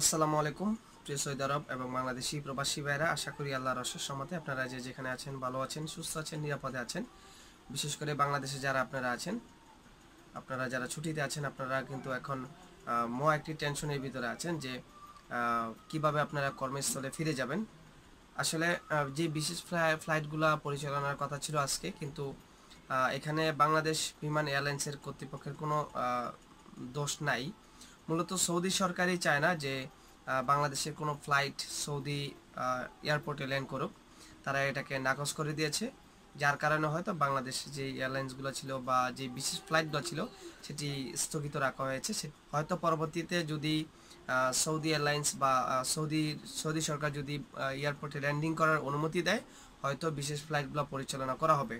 আসসালামু আলাইকুম প্রিয় সৈদ আরব এবং বাংলাদেশি প্রবাসী ভাইরা আশা করি আল্লাহর রসের সমতে আপনারা যে যেখানে আছেন ভালো আছেন সুস্থ আছেন নিরাপদে আছেন বিশেষ করে বাংলাদেশে যারা আপনারা আছেন আপনারা যারা ছুটিতে আছেন আপনারা কিন্তু এখন ম একটি টেনশনের ভিতরে আছেন যে কিভাবে আপনারা কর্মস্থলে ফিরে যাবেন আসলে যে বিশেষ ফ্লাই ফ্লাইটগুলো পরিচালনার কথা ছিল আজকে কিন্তু এখানে বাংলাদেশ বিমান এয়ারলাইন্সের কর্তৃপক্ষের কোনো দোষ নাই মূলত সৌদি সরকারই চায় না যে বাংলাদেশের কোনো ফ্লাইট সৌদি এয়ারপোর্টে ল্যান্ড করুক তারা এটাকে নাকচ করে দিয়েছে যার কারণে হয়তো বাংলাদেশে যে এয়ারলাইন্সগুলো ছিল বা যে বিশেষ ফ্লাইটগুলো ছিল সেটি স্থগিত রাখা হয়েছে সে হয়তো পরবর্তীতে যদি সৌদি এয়ারলাইন্স বা সৌদি সৌদি সরকার যদি এয়ারপোর্টে ল্যান্ডিং করার অনুমতি দেয় হয়তো বিশেষ ফ্লাইটগুলো পরিচালনা করা হবে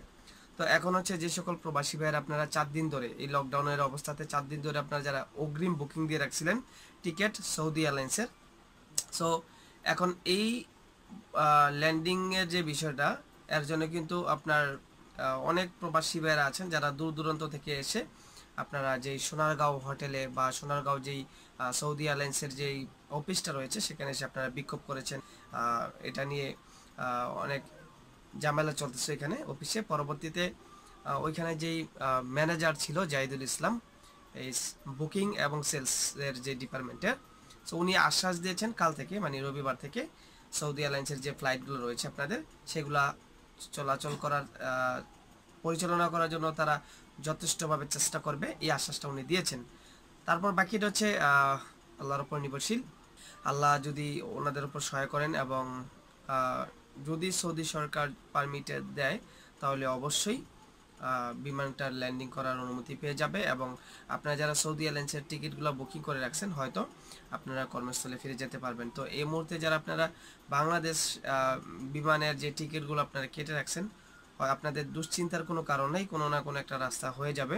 তো এখন হচ্ছে যে সকল প্রবাসী ভাইয়ের আপনারা চার দিন ধরে এই লকডাউনের অবস্থাতে চার দিন ধরে আপনারা যারা অগ্রিম বুকিং দিয়ে রাখছিলেন টিকিট সৌদি এয়ারলাইন্সের সো এখন এই ল্যান্ডিংয়ের যে বিষয়টা এর জন্য কিন্তু আপনার অনেক প্রবাসী ভাইয়েরা আছেন যারা দূর দূরান্ত থেকে এসে আপনারা যেই সোনারগাঁও হোটেলে বা সোনারগাঁও যেই সৌদি এয়ারলাইন্সের যেই অফিসটা রয়েছে সেখানে এসে আপনারা বিক্ষোভ করেছেন এটা নিয়ে অনেক ঝামেলা চলতেছে এখানে অফিসে পরবর্তীতে ওইখানে যেই ম্যানেজার ছিল জাহিদুল ইসলাম এই বুকিং এবং সেলসের যে ডিপার্টমেন্টের সো উনি আশ্বাস দিয়েছেন কাল থেকে মানে রবিবার থেকে সৌদি এয়ারলাইন্সের যে ফ্লাইটগুলো রয়েছে আপনাদের সেগুলা চলাচল করার পরিচালনা করার জন্য তারা যথেষ্টভাবে চেষ্টা করবে এই আশ্বাসটা উনি দিয়েছেন তারপর বাকিটা হচ্ছে আল্লাহর উপর নির্ভরশীল আল্লাহ যদি ওনাদের উপর সহায় করেন এবং যদি সৌদি সরকার পারমিটে দেয় তাহলে অবশ্যই বিমানটার ল্যান্ডিং করার অনুমতি পেয়ে যাবে এবং আপনারা যারা সৌদি এয়ারলাইন্সের টিকিটগুলো বুকিং করে রাখছেন হয়তো আপনারা কর্মস্থলে ফিরে যেতে পারবেন তো এই মুহূর্তে যারা আপনারা বাংলাদেশ বিমানের যে টিকিটগুলো আপনারা কেটে রাখছেন আপনাদের দুশ্চিন্তার কোনো কারণ নেই কোনো না কোনো একটা রাস্তা হয়ে যাবে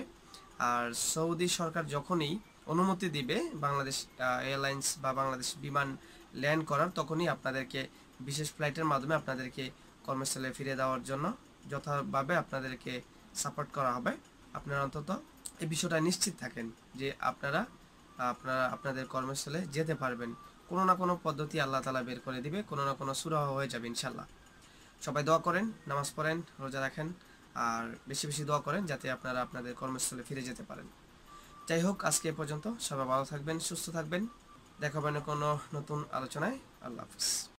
আর সৌদি সরকার যখনই অনুমতি দিবে বাংলাদেশ এয়ারলাইন্স বা বাংলাদেশ বিমান ল্যান্ড করার তখনই আপনাদেরকে বিশেষ ফ্লাইটের মাধ্যমে আপনাদেরকে কর্মস্থলে ফিরে দেওয়ার জন্য যথাভাবে আপনাদেরকে সাপোর্ট করা হবে আপনারা অন্তত এই বিষয়টা নিশ্চিত থাকেন যে আপনারা আপনারা আপনাদের কর্মস্থলে যেতে পারবেন কোনো না কোনো পদ্ধতি আল্লাহ তালা বের করে দিবে কোনো না কোনো সুরাহ হয়ে যাবে ইনশাল্লাহ সবাই দোয়া করেন নামাজ পড়েন রোজা রাখেন আর বেশি বেশি দোয়া করেন যাতে আপনারা আপনাদের কর্মস্থলে ফিরে যেতে পারেন যাই হোক আজকে পর্যন্ত সবাই ভালো থাকবেন সুস্থ থাকবেন দেখা কোনো নতুন আলোচনায় আল্লাহ হাফিজ